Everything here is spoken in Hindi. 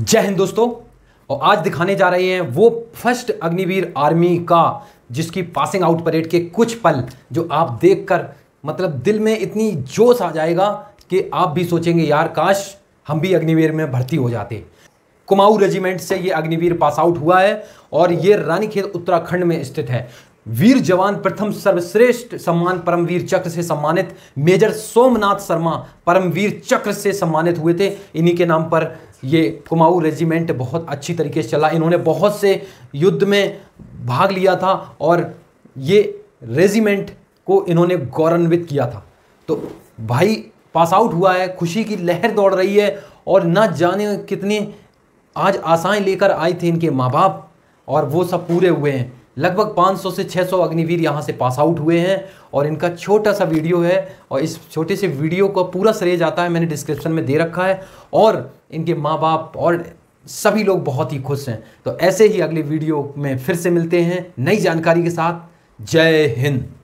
जय हिंद दोस्तों और आज दिखाने जा रहे हैं वो फर्स्ट अग्निवीर आर्मी का जिसकी पासिंग आउट परेड के कुछ पल जो आप देखकर मतलब दिल में इतनी जोश आ जाएगा कि आप भी सोचेंगे यार काश हम भी अग्निवीर में भर्ती हो जाते कुमाऊ रेजिमेंट से ये अग्निवीर पास आउट हुआ है और ये रानीखेत उत्तराखंड में स्थित है वीर जवान प्रथम सर्वश्रेष्ठ सम्मान परमवीर चक्र से सम्मानित मेजर सोमनाथ शर्मा परमवीर चक्र से सम्मानित हुए थे इन्हीं के नाम पर ये कुमाऊ रेजिमेंट बहुत अच्छी तरीके से चला इन्होंने बहुत से युद्ध में भाग लिया था और ये रेजिमेंट को इन्होंने गौरवान्वित किया था तो भाई पास आउट हुआ है खुशी की लहर दौड़ रही है और ना जाने कितने आज आशाएं लेकर आए थे इनके माँ बाप और वो सब पूरे हुए हैं लगभग 500 से 600 अग्निवीर यहाँ से पास आउट हुए हैं और इनका छोटा सा वीडियो है और इस छोटे से वीडियो का पूरा श्रेय जाता है मैंने डिस्क्रिप्शन में दे रखा है और इनके माँ बाप और सभी लोग बहुत ही खुश हैं तो ऐसे ही अगले वीडियो में फिर से मिलते हैं नई जानकारी के साथ जय हिंद